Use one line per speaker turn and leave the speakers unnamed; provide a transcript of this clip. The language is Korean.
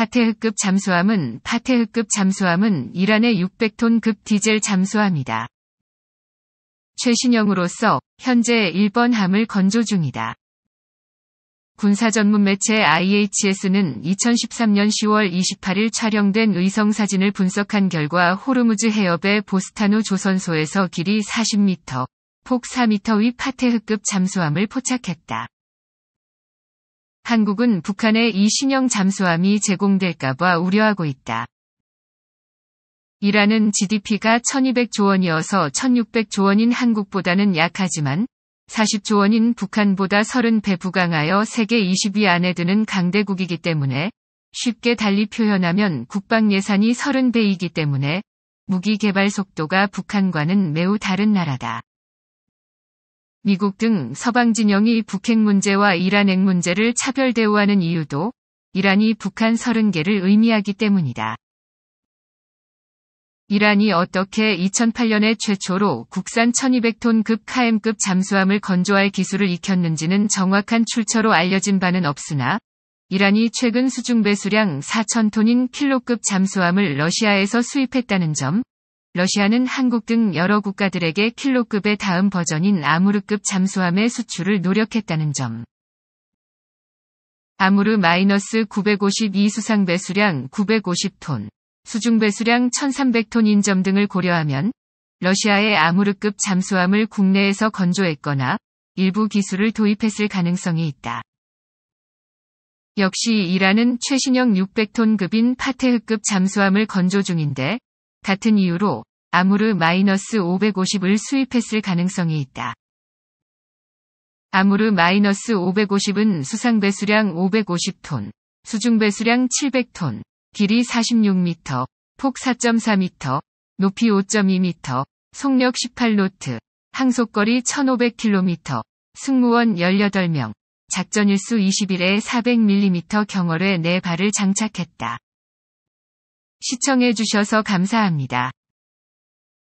파테흑급 잠수함은 파테흐급 잠수함은 이란의 600톤급 디젤 잠수함이다. 최신형으로서 현재 1번 함을 건조 중이다. 군사 전문 매체 IHS는 2013년 10월 28일 촬영된 의성 사진을 분석한 결과 호르무즈 해협의 보스타누 조선소에서 길이 40m, 폭 4m 위파테흑급 잠수함을 포착했다. 한국은 북한의 이 신형 잠수함이 제공될까봐 우려하고 있다. 이란은 GDP가 1200조 원이어서 1600조 원인 한국보다는 약하지만 40조 원인 북한보다 30배 부강하여 세계 20위 안에 드는 강대국이기 때문에 쉽게 달리 표현하면 국방 예산이 30배이기 때문에 무기 개발 속도가 북한과는 매우 다른 나라다. 미국 등 서방 진영이 북핵 문제와 이란 핵 문제를 차별 대우하는 이유도 이란이 북한 30개를 의미하기 때문이다. 이란이 어떻게 2008년에 최초로 국산 1200톤급 카엠급 잠수함을 건조할 기술을 익혔는지는 정확한 출처로 알려진 바는 없으나 이란이 최근 수중 배수량 4,000톤인 킬로급 잠수함을 러시아에서 수입했다는 점, 러시아는 한국 등 여러 국가들에게 킬로급의 다음 버전인 아무르급 잠수함의 수출을 노력했다는 점. 아무르 마이너스 952 수상 배수량 950톤, 수중 배수량 1300톤인 점 등을 고려하면 러시아의 아무르급 잠수함을 국내에서 건조했거나 일부 기술을 도입했을 가능성이 있다. 역시 이란은 최신형 600톤급인 파테흑급 잠수함을 건조 중인데 같은 이유로 아무르 마이너스 550을 수입했을 가능성이 있다. 아무르 마이너스 550은 수상 배수량 550톤, 수중 배수량 700톤, 길이 46m, 폭 4.4m, 높이 5.2m, 속력 18노트, 항속거리 1500km, 승무원 18명, 작전일수 20일에 400mm 경월에 네 발을 장착했다. 시청해주셔서 감사합니다.